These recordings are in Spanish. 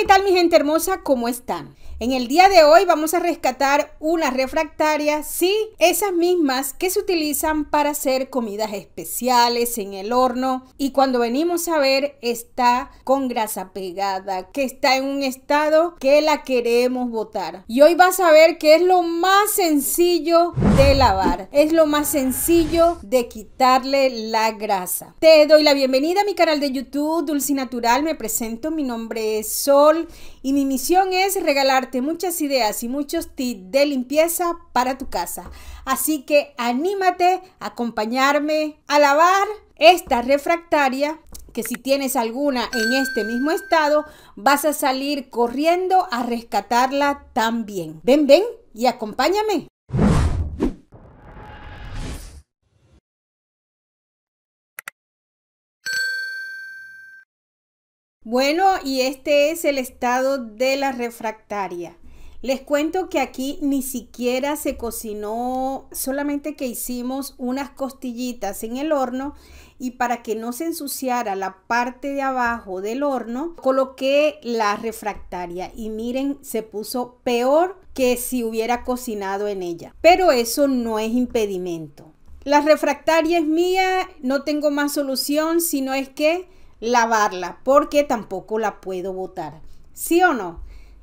¿qué tal mi gente hermosa? ¿Cómo están? En el día de hoy vamos a rescatar unas refractaria sí, esas mismas que se utilizan para hacer comidas especiales en el horno y cuando venimos a ver está con grasa pegada, que está en un estado que la queremos botar. Y hoy vas a ver que es lo más sencillo de lavar, es lo más sencillo de quitarle la grasa. Te doy la bienvenida a mi canal de YouTube Dulce Natural me presento, mi nombre es Sol y mi misión es regalarte muchas ideas y muchos tips de limpieza para tu casa. Así que anímate a acompañarme a lavar esta refractaria que si tienes alguna en este mismo estado, vas a salir corriendo a rescatarla también. Ven, ven y acompáñame. Bueno, y este es el estado de la refractaria. Les cuento que aquí ni siquiera se cocinó, solamente que hicimos unas costillitas en el horno y para que no se ensuciara la parte de abajo del horno, coloqué la refractaria y miren, se puso peor que si hubiera cocinado en ella. Pero eso no es impedimento. La refractaria es mía, no tengo más solución, sino es que lavarla porque tampoco la puedo botar. ¿Sí o no?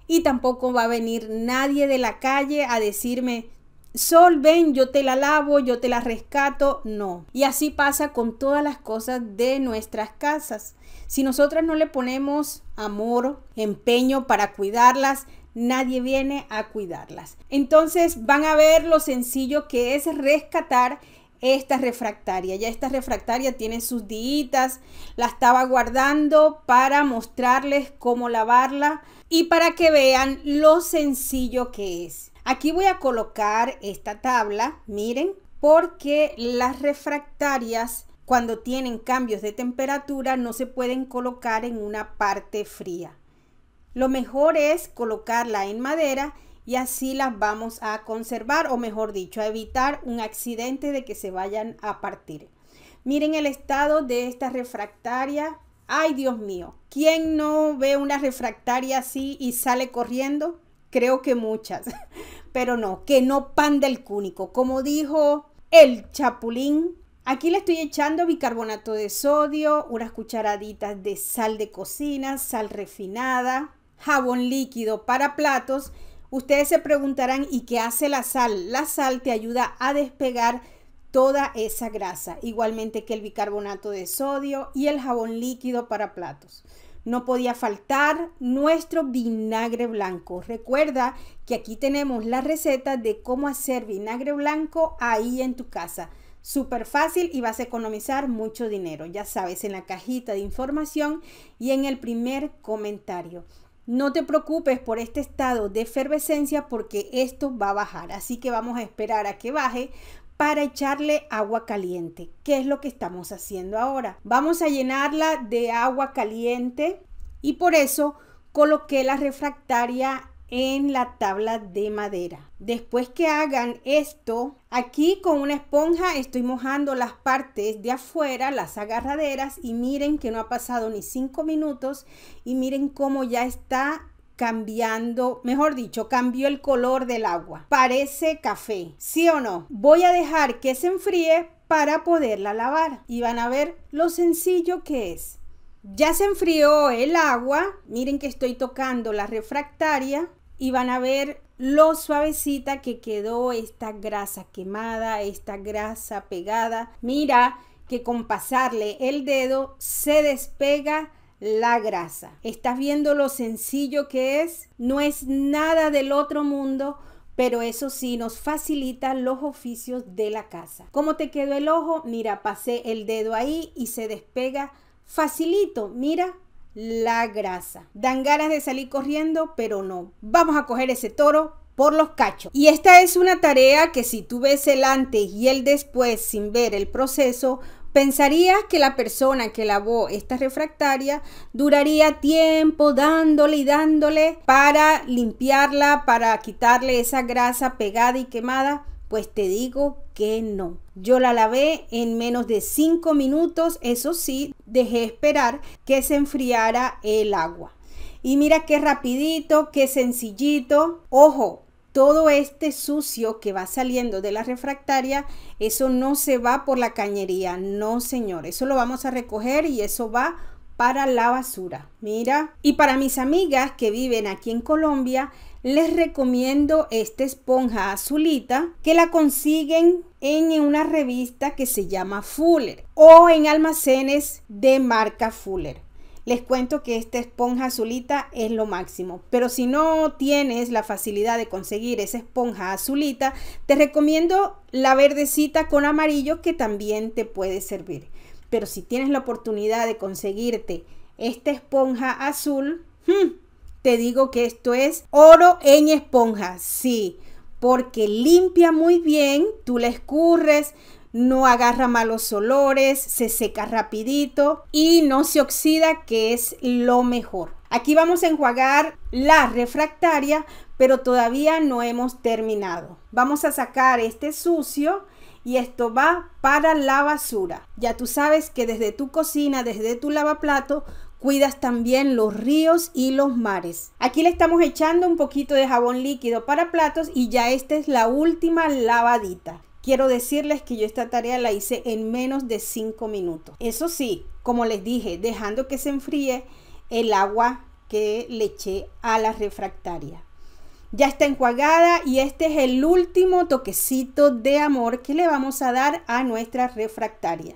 Y tampoco va a venir nadie de la calle a decirme, Sol, ven, yo te la lavo, yo te la rescato. No. Y así pasa con todas las cosas de nuestras casas. Si nosotras no le ponemos amor, empeño para cuidarlas, nadie viene a cuidarlas. Entonces van a ver lo sencillo que es rescatar esta refractaria. Ya esta refractaria tiene sus diitas, la estaba guardando para mostrarles cómo lavarla y para que vean lo sencillo que es. Aquí voy a colocar esta tabla, miren, porque las refractarias cuando tienen cambios de temperatura no se pueden colocar en una parte fría. Lo mejor es colocarla en madera y así las vamos a conservar o mejor dicho, a evitar un accidente de que se vayan a partir. Miren el estado de esta refractaria. Ay, Dios mío, ¿quién no ve una refractaria así y sale corriendo? Creo que muchas, pero no, que no pan del cúnico. Como dijo el chapulín, Aquí le estoy echando bicarbonato de sodio, unas cucharaditas de sal de cocina, sal refinada, jabón líquido para platos Ustedes se preguntarán, ¿y qué hace la sal? La sal te ayuda a despegar toda esa grasa, igualmente que el bicarbonato de sodio y el jabón líquido para platos. No podía faltar nuestro vinagre blanco. Recuerda que aquí tenemos la receta de cómo hacer vinagre blanco ahí en tu casa. Súper fácil y vas a economizar mucho dinero. Ya sabes, en la cajita de información y en el primer comentario. No te preocupes por este estado de efervescencia porque esto va a bajar. Así que vamos a esperar a que baje para echarle agua caliente. ¿Qué es lo que estamos haciendo ahora? Vamos a llenarla de agua caliente y por eso coloqué la refractaria en la tabla de madera. Después que hagan esto, aquí con una esponja estoy mojando las partes de afuera, las agarraderas y miren que no ha pasado ni 5 minutos y miren cómo ya está cambiando, mejor dicho, cambió el color del agua. Parece café, ¿sí o no? Voy a dejar que se enfríe para poderla lavar y van a ver lo sencillo que es. Ya se enfrió el agua, miren que estoy tocando la refractaria y van a ver lo suavecita que quedó esta grasa quemada, esta grasa pegada. Mira que con pasarle el dedo se despega la grasa. ¿Estás viendo lo sencillo que es? No es nada del otro mundo, pero eso sí nos facilita los oficios de la casa. ¿Cómo te quedó el ojo? Mira, pasé el dedo ahí y se despega Facilito, mira la grasa. Dan ganas de salir corriendo, pero no. Vamos a coger ese toro por los cachos. Y esta es una tarea que si tú ves el antes y el después sin ver el proceso, pensarías que la persona que lavó esta refractaria duraría tiempo dándole y dándole para limpiarla, para quitarle esa grasa pegada y quemada. Pues te digo no. Yo la lavé en menos de 5 minutos, eso sí, dejé esperar que se enfriara el agua. Y mira qué rapidito, qué sencillito. Ojo, todo este sucio que va saliendo de la refractaria, eso no se va por la cañería, no señor, eso lo vamos a recoger y eso va para la basura. Mira, y para mis amigas que viven aquí en Colombia, les recomiendo esta esponja azulita que la consiguen en una revista que se llama Fuller o en almacenes de marca Fuller. Les cuento que esta esponja azulita es lo máximo, pero si no tienes la facilidad de conseguir esa esponja azulita, te recomiendo la verdecita con amarillo que también te puede servir. Pero si tienes la oportunidad de conseguirte esta esponja azul, hmm, te digo que esto es oro en esponja, sí, porque limpia muy bien, tú la escurres, no agarra malos olores, se seca rapidito y no se oxida, que es lo mejor. Aquí vamos a enjuagar la refractaria, pero todavía no hemos terminado. Vamos a sacar este sucio y esto va para la basura. Ya tú sabes que desde tu cocina, desde tu lavaplato, cuidas también los ríos y los mares. Aquí le estamos echando un poquito de jabón líquido para platos y ya esta es la última lavadita. Quiero decirles que yo esta tarea la hice en menos de 5 minutos. Eso sí, como les dije, dejando que se enfríe el agua que le eché a la refractaria. Ya está enjuagada y este es el último toquecito de amor que le vamos a dar a nuestra refractaria.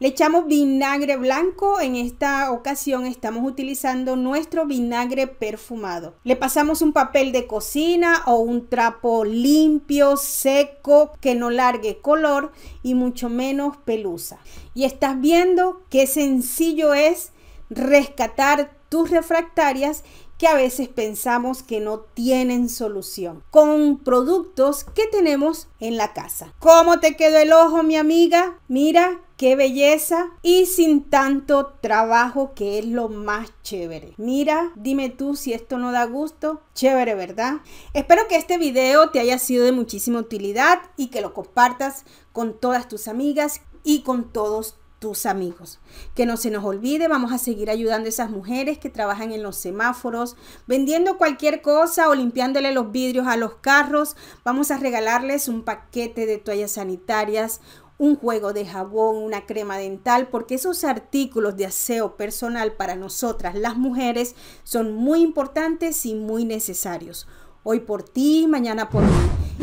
Le echamos vinagre blanco. En esta ocasión estamos utilizando nuestro vinagre perfumado. Le pasamos un papel de cocina o un trapo limpio, seco, que no largue color y mucho menos pelusa. Y estás viendo qué sencillo es rescatar tus refractarias que a veces pensamos que no tienen solución, con productos que tenemos en la casa. ¿Cómo te quedó el ojo, mi amiga? Mira, qué belleza y sin tanto trabajo que es lo más chévere. Mira, dime tú si esto no da gusto. Chévere, ¿verdad? Espero que este video te haya sido de muchísima utilidad y que lo compartas con todas tus amigas y con todos tus amigos. Que no se nos olvide, vamos a seguir ayudando a esas mujeres que trabajan en los semáforos, vendiendo cualquier cosa o limpiándole los vidrios a los carros. Vamos a regalarles un paquete de toallas sanitarias, un juego de jabón, una crema dental, porque esos artículos de aseo personal para nosotras las mujeres son muy importantes y muy necesarios. Hoy por ti, mañana por mí.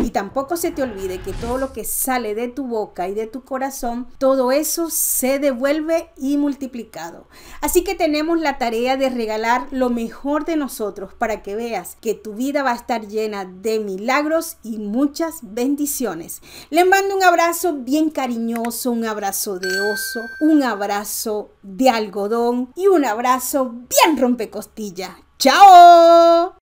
Y tampoco se te olvide que todo lo que sale de tu boca y de tu corazón, todo eso se devuelve y multiplicado. Así que tenemos la tarea de regalar lo mejor de nosotros para que veas que tu vida va a estar llena de milagros y muchas bendiciones. Le mando un abrazo bien cariñoso, un abrazo de oso, un abrazo de algodón y un abrazo bien rompecostilla. ¡Chao!